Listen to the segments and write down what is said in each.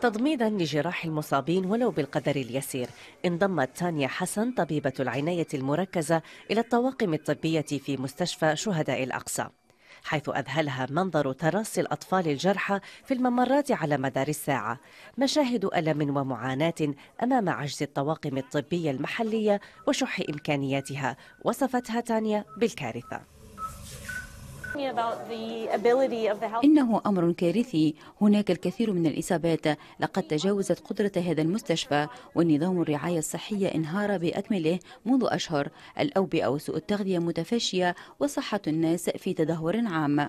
تضميدا لجراح المصابين ولو بالقدر اليسير انضمت تانيا حسن طبيبة العناية المركزة إلى الطواقم الطبية في مستشفى شهداء الأقصى حيث أذهلها منظر ترصي الأطفال الجرحى في الممرات على مدار الساعة مشاهد ألم ومعاناة أمام عجز الطواقم الطبية المحلية وشح إمكانياتها وصفتها تانيا بالكارثة إنه أمر كارثي هناك الكثير من الإصابات لقد تجاوزت قدرة هذا المستشفى والنظام الرعاية الصحية انهار بأكمله منذ أشهر الأوبئة وسوء التغذية متفاشية وصحة الناس في تدهور عام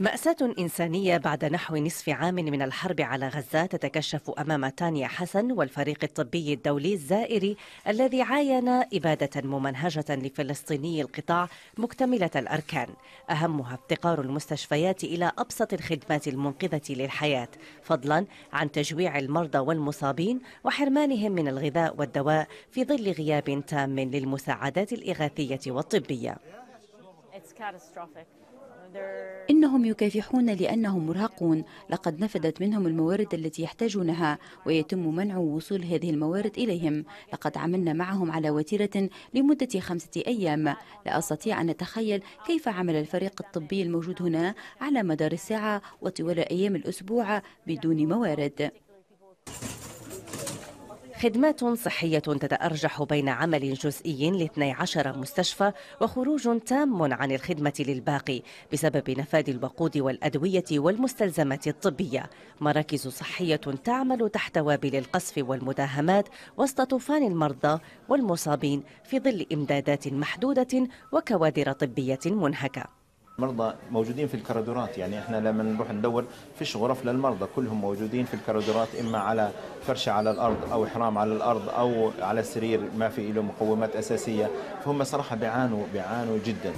مأساة إنسانية بعد نحو نصف عام من الحرب على غزة تتكشف أمام تانيا حسن والفريق الطبي الدولي الزائري الذي عاين إبادة ممنهجة لفلسطيني القطاع مكتملة الأركان أهمها افتقار المستشفيات إلى أبسط الخدمات المنقذة للحياة فضلا عن تجويع المرضى والمصابين وحرمانهم من الغذاء والدواء في ظل غياب تام للمساعدات الإغاثية والطبية إنهم يكافحون لأنهم مرهقون لقد نفدت منهم الموارد التي يحتاجونها ويتم منع وصول هذه الموارد إليهم لقد عملنا معهم على وتيرة لمدة خمسة أيام لا أستطيع أن أتخيل كيف عمل الفريق الطبي الموجود هنا على مدار الساعة وطوال أيام الأسبوع بدون موارد خدمات صحية تتأرجح بين عمل جزئي ل 12 مستشفى وخروج تام عن الخدمة للباقي بسبب نفاذ الوقود والأدوية والمستلزمات الطبية مراكز صحية تعمل تحت وابل القصف والمداهمات وسط طوفان المرضى والمصابين في ظل إمدادات محدودة وكوادر طبية منهكة مرضى موجودين في الكرادورات يعني احنا لما نروح ندور فيش غرف للمرضى كلهم موجودين في الكرادورات اما على فرشة على الارض او احرام على الارض او على سرير ما في له مقومات اساسيه فهم صراحه بيعانوا بيعانوا جدا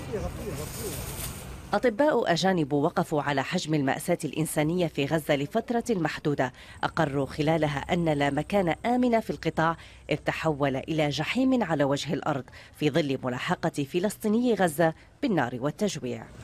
أطباء أجانب وقفوا على حجم المأساة الإنسانية في غزة لفترة محدودة أقروا خلالها أن لا مكان آمن في القطاع إذ تحول إلى جحيم على وجه الأرض في ظل ملاحقة فلسطيني غزة بالنار والتجويع